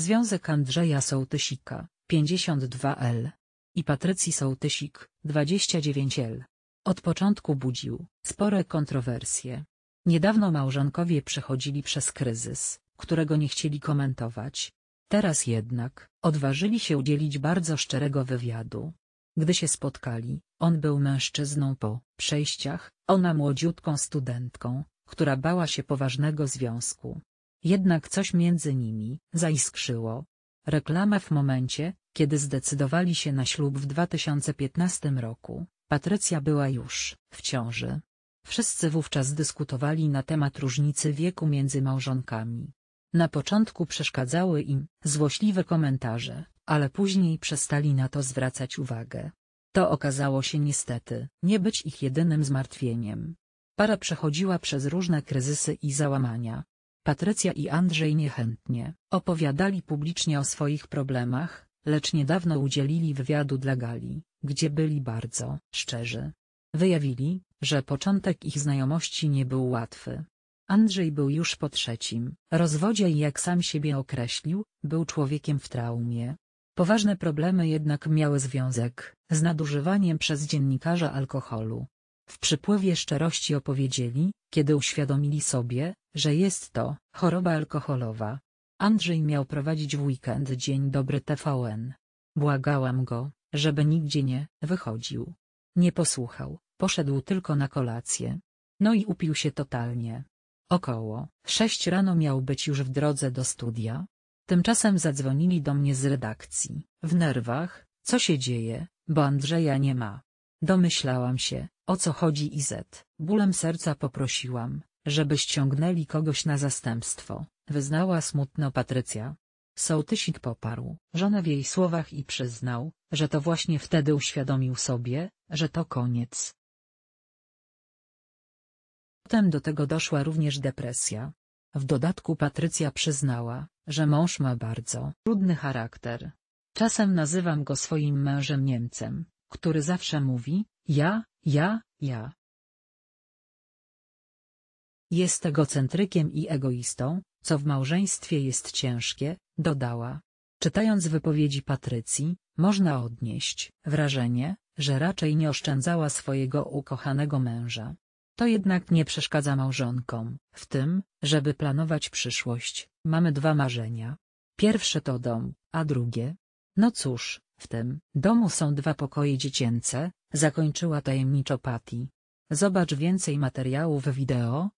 Związek Andrzeja Sołtysika, 52L i Patrycji Sołtysik, 29L. Od początku budził spore kontrowersje. Niedawno małżonkowie przechodzili przez kryzys, którego nie chcieli komentować. Teraz jednak odważyli się udzielić bardzo szczerego wywiadu. Gdy się spotkali, on był mężczyzną po przejściach, ona młodziutką studentką, która bała się poważnego związku. Jednak coś między nimi zaiskrzyło. Reklama w momencie, kiedy zdecydowali się na ślub w 2015 roku, Patrycja była już w ciąży. Wszyscy wówczas dyskutowali na temat różnicy wieku między małżonkami. Na początku przeszkadzały im złośliwe komentarze, ale później przestali na to zwracać uwagę. To okazało się niestety nie być ich jedynym zmartwieniem. Para przechodziła przez różne kryzysy i załamania, Patrycja i Andrzej niechętnie opowiadali publicznie o swoich problemach, lecz niedawno udzielili wywiadu dla Gali, gdzie byli bardzo szczerzy. Wyjawili, że początek ich znajomości nie był łatwy. Andrzej był już po trzecim rozwodzie i jak sam siebie określił, był człowiekiem w traumie. Poważne problemy jednak miały związek z nadużywaniem przez dziennikarza alkoholu. W przypływie szczerości opowiedzieli, kiedy uświadomili sobie, że jest to choroba alkoholowa. Andrzej miał prowadzić w weekend Dzień Dobry TVN. Błagałam go, żeby nigdzie nie wychodził. Nie posłuchał, poszedł tylko na kolację. No i upił się totalnie. Około sześć rano miał być już w drodze do studia. Tymczasem zadzwonili do mnie z redakcji. W nerwach, co się dzieje, bo Andrzeja nie ma. Domyślałam się, o co chodzi i z Bólem serca poprosiłam, żeby ściągnęli kogoś na zastępstwo, wyznała smutno Patrycja. Sołtysik poparł żonę w jej słowach i przyznał, że to właśnie wtedy uświadomił sobie, że to koniec. Potem do tego doszła również depresja. W dodatku Patrycja przyznała, że mąż ma bardzo trudny charakter. Czasem nazywam go swoim mężem Niemcem, który zawsze mówi, ja, ja, ja. Jest egocentrykiem i egoistą, co w małżeństwie jest ciężkie, dodała. Czytając wypowiedzi Patrycji, można odnieść wrażenie, że raczej nie oszczędzała swojego ukochanego męża. To jednak nie przeszkadza małżonkom w tym, żeby planować przyszłość. Mamy dwa marzenia. Pierwsze to dom, a drugie? No cóż, w tym domu są dwa pokoje dziecięce, zakończyła tajemniczo Patty. Zobacz więcej materiałów wideo,